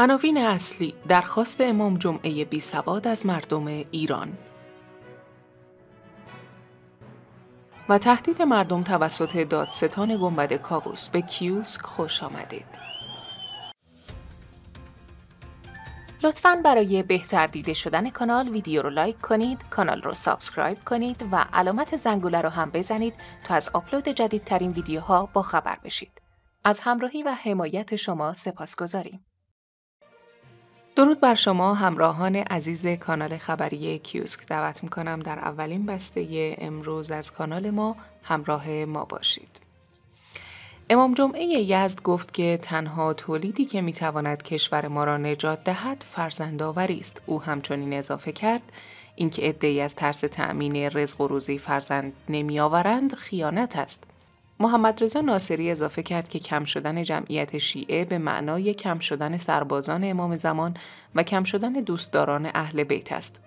عناوین اصلی درخواست امام جمعه بی سواد از مردم ایران و تهدید مردم توسط دادستان گنبد کابوس به کیوسک خوش آمدید. لطفا برای بهتر دیده شدن کانال ویدیو رو لایک کنید، کانال رو سابسکرایب کنید و علامت زنگوله رو هم بزنید تا از آپلود جدیدترین ویدیوها با خبر بشید. از همراهی و حمایت شما سپاس گذاریم. درود بر شما همراهان عزیز کانال خبری کیوسک دعوت میکنم در اولین بسته امروز از کانال ما همراه ما باشید. امام جمعه یزد گفت که تنها تولیدی که میتواند کشور ما را نجات دهد فرزندآوری است. او همچنین اضافه کرد اینکه عدهای از ترس تأمین رزق و روزی فرزند نمیآورند خیانت است محمد رضا ناصری اضافه کرد که کم شدن جمعیت شیعه به معنای کم شدن سربازان امام زمان و کم شدن دوستداران اهل بیت است.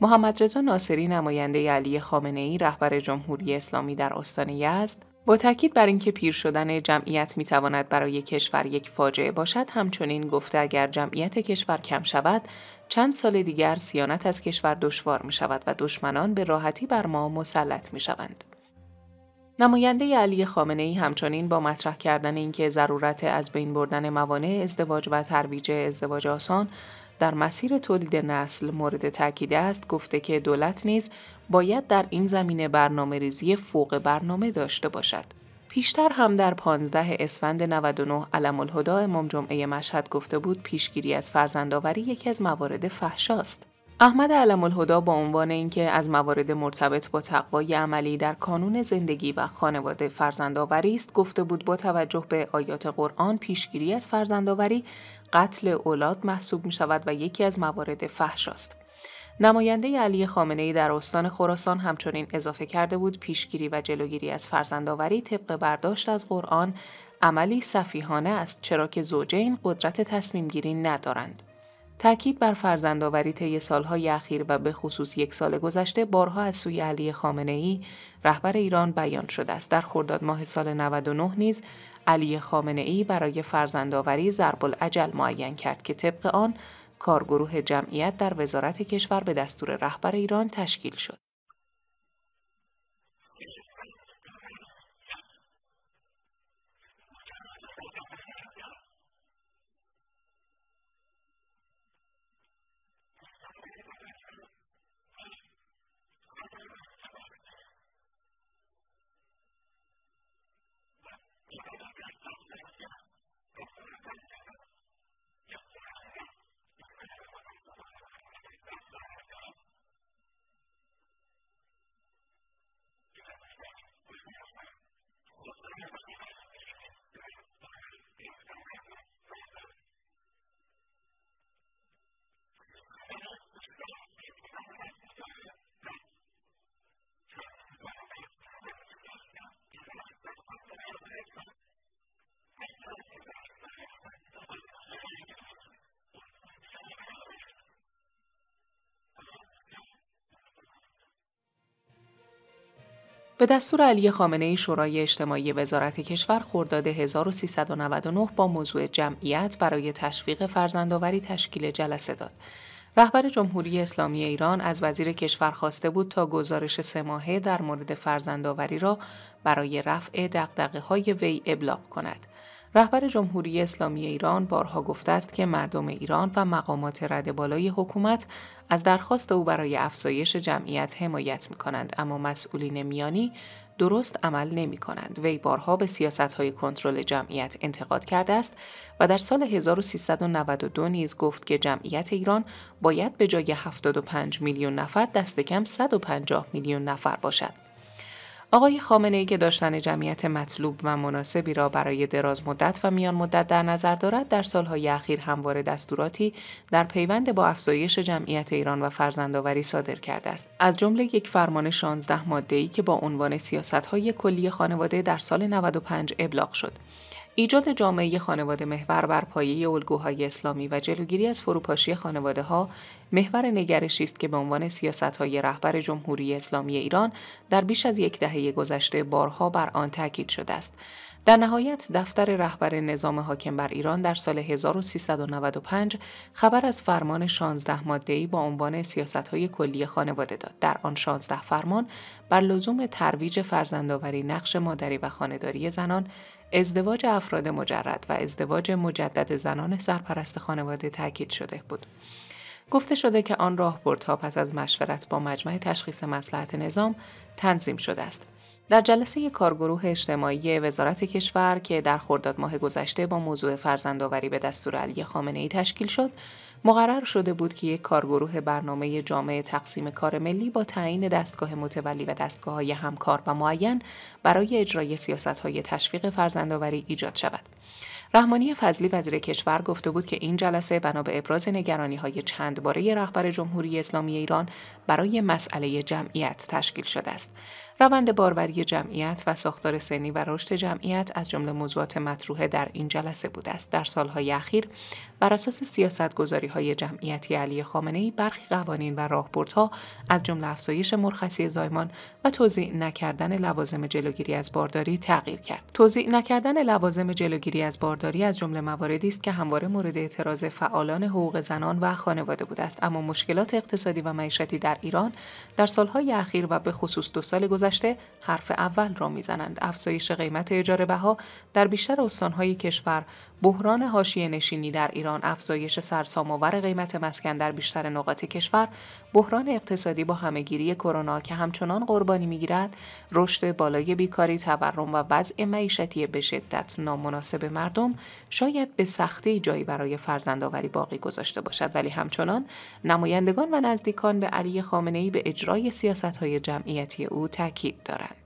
محمد رضا ناصری نماینده علی خامنه ای رهبر جمهوری اسلامی در استان یزد با تاکید بر اینکه پیر شدن جمعیت می تواند برای کشور یک فاجعه باشد همچنین گفته اگر جمعیت کشور کم شود چند سال دیگر سیانت از کشور دشوار می شود و دشمنان به راحتی بر ما مسلط می شوند. نماینده علی خامنه ای همچنین با مطرح کردن اینکه ضرورت از بین بردن موانع ازدواج و ترویج ازدواج آسان در مسیر تولید نسل مورد تاکید است گفته که دولت نیز باید در این زمینه برنامه ریزی فوق برنامه داشته باشد. پیشتر هم در 15 اسفند 99 علم الهدا امام جمعه مشهد گفته بود پیشگیری از فرزندآوری یکی از موارد فحشاست. احمد علم الهدا با عنوان اینکه از موارد مرتبط با تقوای عملی در کانون زندگی و خانواده فرزندآوری است گفته بود با توجه به آیات قرآن پیشگیری از فرزندآوری قتل اولاد محسوب می شود و یکی از موارد فحش است. نماینده علی خامنه ای در استان خراسان همچنین اضافه کرده بود پیشگیری و جلوگیری از فرزندآوری طبق برداشت از قرآن عملی صفیحانه است چرا که زوجین قدرت تصمیم گیری ندارند. تاکید بر فرزندآوری طی سالهای اخیر و به خصوص یک سال گذشته بارها از سوی علی خامنه ای رهبر ایران بیان شده است در خرداد ماه سال 99 نیز علی خامنه ای برای فرزندآوری ضرب العجل معین کرد که طبق آن کارگروه جمعیت در وزارت کشور به دستور رهبر ایران تشکیل شد به دستور علی خامنه ای شورای اجتماعی وزارت کشور خرداد 1399 با موضوع جمعیت برای تشویق فرزندآوری تشکیل جلسه داد. رهبر جمهوری اسلامی ایران از وزیر کشور خواسته بود تا گزارش سه ماهه در مورد فرزندآوری را برای رفع دقدقه های وی ابلاغ کند. رهبر جمهوری اسلامی ایران بارها گفته است که مردم ایران و مقامات رد بالای حکومت از درخواست او برای افزایش جمعیت حمایت می کنند اما مسئولین میانی درست عمل نمی کنند. وی بارها به سیاست های کنترل جمعیت انتقاد کرده است و در سال 1392 نیز گفت که جمعیت ایران باید به جای 75 میلیون نفر دست کم 150 میلیون نفر باشد. آقای خامنه ای که داشتن جمعیت مطلوب و مناسبی را برای دراز مدت و میان مدت در نظر دارد در سالهای اخیر همواره دستوراتی در پیوند با افزایش جمعیت ایران و فرزندآوری صادر کرده است از جمله یک فرمان 16 ماده ای که با عنوان سیاست های کلی خانواده در سال 95 ابلاغ شد ایجاد جامعه خانواده محور بر پایه الگوهای اسلامی و جلوگیری از فروپاشی خانواده ها محور نگرشی است که به عنوان سیاست های رهبر جمهوری اسلامی ایران در بیش از یک دهه گذشته بارها بر آن تاکید شده است. در نهایت دفتر رهبر نظام حاکم بر ایران در سال 1395 خبر از فرمان 16 ماده‌ای با عنوان های کلی خانواده داد. در آن 16 فرمان بر لزوم ترویج فرزندآوری نقش مادری و خانهداری زنان ازدواج افراد مجرد و ازدواج مجدد زنان سرپرست خانواده تاکید شده بود. گفته شده که آن راهبردها پس از مشورت با مجمع تشخیص مسلحت نظام تنظیم شده است در جلسه کارگروه اجتماعی وزارت کشور که در خرداد ماه گذشته با موضوع فرزندآوری به دستور علی خامنه ای تشکیل شد، مقرر شده بود که یک کارگروه برنامه جامعه تقسیم کار ملی با تعیین دستگاه متولی و دستگاه های همکار و معین برای اجرای سیاست های تشویق فرزندآوری ایجاد شود. رحمانی فضلی وزیر کشور گفته بود که این جلسه بنا به ابراز نگرانی های چند باره رهبر جمهوری اسلامی ایران برای مسئله جمعیت تشکیل شده است. روند باروری جمعیت و ساختار سنی و رشد جمعیت از جمله موضوعات مطروح در این جلسه بوده است در سالهای اخیر بر اساس سیاست گذاری های جمعیتی علی خامنه ای برخی قوانین و راهبردها از جمله افزایش مرخصی زایمان و توضیع نکردن لوازم جلوگیری از بارداری تغییر کرد توضیع نکردن لوازم جلوگیری از بارداری از جمله مواردی است که همواره مورد اعتراض فعالان حقوق زنان و خانواده بوده است اما مشکلات اقتصادی و معیشتی در ایران در سالهای اخیر و به خصوص دو سال گذشته حرف اول را میزنند افزایش قیمت اجاره بها در بیشتر استانهای کشور بحران حاشیه نشینی در ایران افزایش سرسام‌آور قیمت مسکن در بیشتر نقاط کشور بحران اقتصادی با همهگیری کرونا که همچنان قربانی میگیرد رشد بالای بیکاری تورم و وضع معیشتی به شدت نامناسب مردم شاید به سختی جایی برای فرزندآوری باقی گذاشته باشد ولی همچنان نمایندگان و نزدیکان به علی خامنه‌ای به اجرای سیاست‌های جمعیتی او تاکید دارند.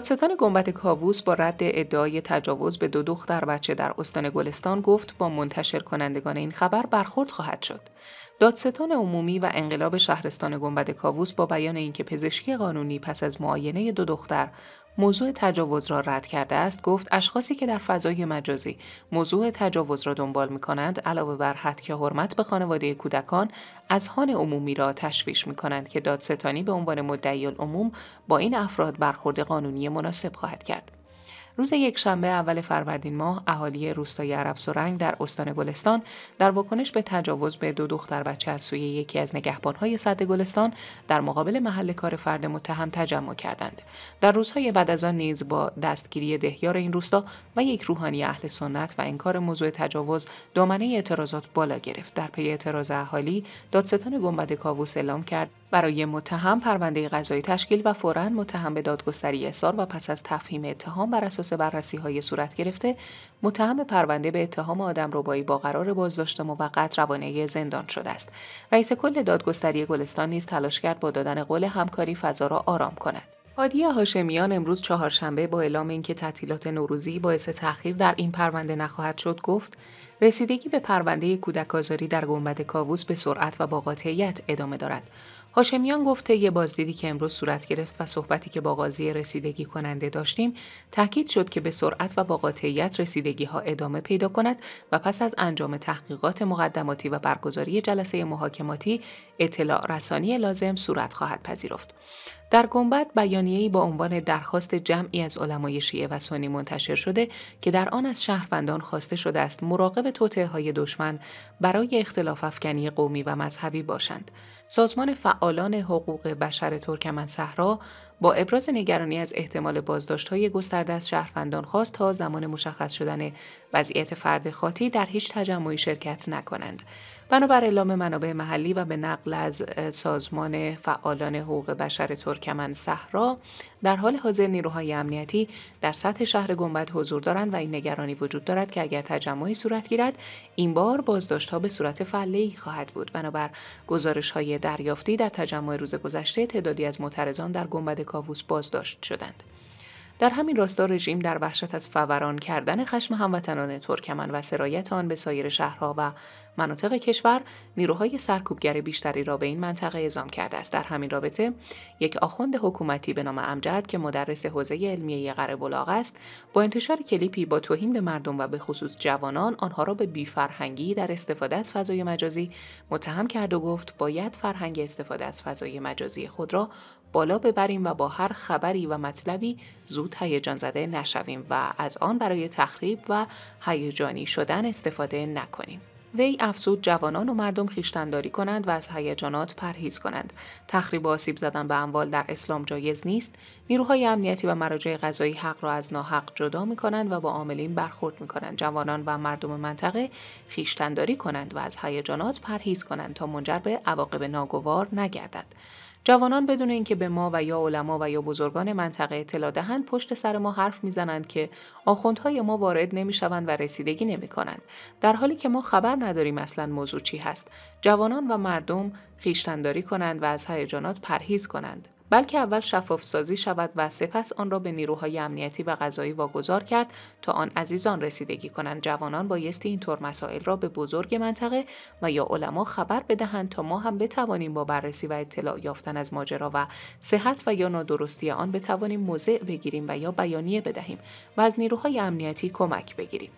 دادستان گنبت کاووس با رد ادعای تجاوز به دو دختر بچه در استان گلستان گفت با منتشر کنندگان این خبر برخورد خواهد شد. دادستان عمومی و انقلاب شهرستان گنبد کاووس با بیان اینکه پزشکی قانونی پس از معاینه دو دختر موضوع تجاوز را رد کرده است گفت اشخاصی که در فضای مجازی موضوع تجاوز را دنبال می کنند علاوه بر حد که حرمت به خانواده کودکان از هان عمومی را تشویش می کنند که دادستانی به عنوان مدعی العموم با این افراد برخورد قانونی مناسب خواهد کرد. روز یکشنبه اول فروردین ماه اهالی روستای عرب سرنگ در استان گلستان در واکنش به تجاوز به دو دختر بچه از سوی یکی از نگهبانهای سد گلستان در مقابل محل کار فرد متهم تجمع کردند در روزهای بعد از آن نیز با دستگیری دهیار این روستا و یک روحانی اهل سنت و انکار موضوع تجاوز دامنه اعتراضات بالا گرفت در پی اعتراض اهالی دادستان گنبد کاووس اعلام کرد برای متهم پرونده قضایی تشکیل و فوراً متهم به دادگستری احضار و پس از تفهیم اتهام بر اساس بررسی های صورت گرفته متهم پرونده به اتهام آدم ربایی با قرار بازداشت موقت روانه زندان شده است رئیس کل دادگستری گلستان نیز تلاش کرد با دادن قول همکاری فضا را آرام کند هادی هاشمیان امروز چهارشنبه با اعلام اینکه تعطیلات نوروزی باعث تأخیر در این پرونده نخواهد شد گفت رسیدگی به پرونده کودک در گنبد کاووس به سرعت و با قاطعیت ادامه دارد هاشمیان گفته یه بازدیدی که امروز صورت گرفت و صحبتی که با قاضی رسیدگی کننده داشتیم تاکید شد که به سرعت و با قاطعیت رسیدگی ها ادامه پیدا کند و پس از انجام تحقیقات مقدماتی و برگزاری جلسه محاکماتی اطلاع رسانی لازم صورت خواهد پذیرفت در گنبد بیانیه‌ای با عنوان درخواست جمعی از علمای شیعه و سنی منتشر شده که در آن از شهروندان خواسته شده است مراقب توطئه‌های های دشمن برای اختلاف افکنی قومی و مذهبی باشند. سازمان فعالان حقوق بشر ترکمن صحرا با ابراز نگرانی از احتمال بازداشت های گسترده از شهروندان خواست تا زمان مشخص شدن وضعیت فرد خاطی در هیچ تجمعی شرکت نکنند. بنابر اعلام منابع محلی و به نقل از سازمان فعالان حقوق بشر ترکمن صحرا در حال حاضر نیروهای امنیتی در سطح شهر گنبد حضور دارند و این نگرانی وجود دارد که اگر تجمعی صورت گیرد این بار بازداشت ها به صورت ای خواهد بود بنابر گزارش های دریافتی در تجمع روز گذشته تعدادی از معترضان در گنبد کاووس بازداشت شدند در همین راستا رژیم در وحشت از فوران کردن خشم هموطنان ترکمن و سرایت آن به سایر شهرها و مناطق کشور نیروهای سرکوبگر بیشتری را به این منطقه اعزام کرده است در همین رابطه یک آخوند حکومتی به نام امجد که مدرس حوزه علمیه قره است با انتشار کلیپی با توهین به مردم و به خصوص جوانان آنها را به بیفرهنگی در استفاده از فضای مجازی متهم کرد و گفت باید فرهنگ استفاده از فضای مجازی خود را بالا ببریم و با هر خبری و مطلبی زود هیجان زده نشویم و از آن برای تخریب و هیجانی شدن استفاده نکنیم. وی افزود جوانان و مردم خیشتنداری کنند و از هیجانات پرهیز کنند تخریب و آسیب زدن به اموال در اسلام جایز نیست نیروهای امنیتی و مراجع غذایی حق را از ناحق جدا می کنند و با عاملین برخورد می کنند جوانان و مردم منطقه خیشتنداری کنند و از هیجانات پرهیز کنند تا منجر به عواقب ناگوار نگردد جوانان بدون اینکه به ما و یا علما و یا بزرگان منطقه اطلاع دهند پشت سر ما حرف میزنند که آخوندهای ما وارد نمیشوند و رسیدگی کنند. در حالی که ما خبر نداریم اصلا موضوع چی هست جوانان و مردم خیشتنداری کنند و از هیجانات پرهیز کنند بلکه اول شفاف سازی شود و سپس آن را به نیروهای امنیتی و غذایی واگذار کرد تا آن عزیزان رسیدگی کنند جوانان بایستی اینطور مسائل را به بزرگ منطقه و یا علما خبر بدهند تا ما هم بتوانیم با بررسی و اطلاع یافتن از ماجرا و صحت و یا نادرستی آن بتوانیم موضع بگیریم و یا بیانیه بدهیم و از نیروهای امنیتی کمک بگیریم